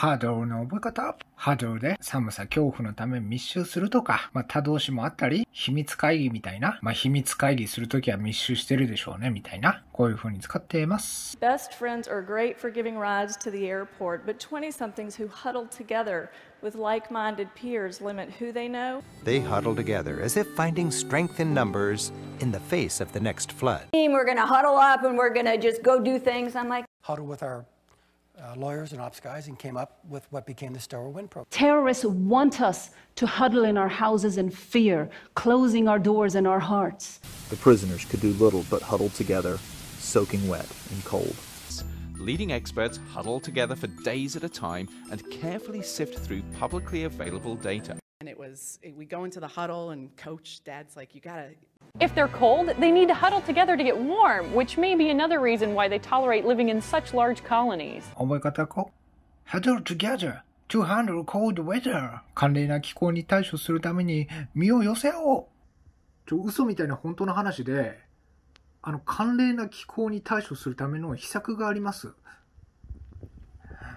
波動の覚え方波動で寒さ恐怖のため密集するとか、まあ、多動詞もあったり、秘密会議みたいな、まあ、秘密会議するときは密集してるでしょうね、みたいな、こういう風に使っています。Best friends are great for giving rides to the airport, but 20-somethings who huddle together with like-minded peers limit who they know. They huddle together as if finding strength in numbers in the face of the next flood. We're gonna huddle up and we're gonna just go do things. I'm like, huddle with our uh, lawyers and ops guys and came up with what became the Star Wind program. Terrorists want us to huddle in our houses in fear, closing our doors and our hearts. The prisoners could do little but huddle together, soaking wet and cold. Leading experts huddle together for days at a time and carefully sift through publicly available data. And it was, we go into the huddle and coach, dad's like, you gotta if they're cold, they need to huddle together to get warm, which may be another reason why they tolerate living in such large colonies. huddle together to handle cold weather. 寒冷な気候に対処するために身を寄せ合おう。ちょ、嘘みたいな本当の話で、あの、寒冷な気候に対処するための秘策があります。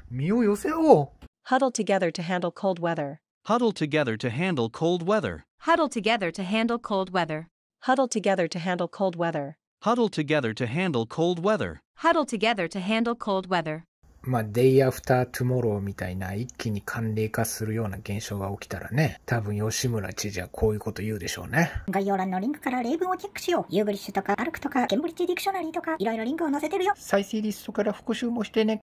身を寄せ合おう。huddle together to handle cold weather. huddle together to handle cold weather. huddle together to handle cold weather. Huddle together to handle cold weather. Huddle together to handle cold weather. Huddle together to handle cold weather. まあ、day after tomorrow みたいな一気に寒冷化するような現象が起きたらね、多分吉村知事はこういうこと言うでしょうね。概要欄のリンクから例文をチェックしよう。ユーグリッシュとか、アルクとか、ケンブリッジディクショナリーとか、いろいろリンクを載せてるよ。再生リストから復習もしてね。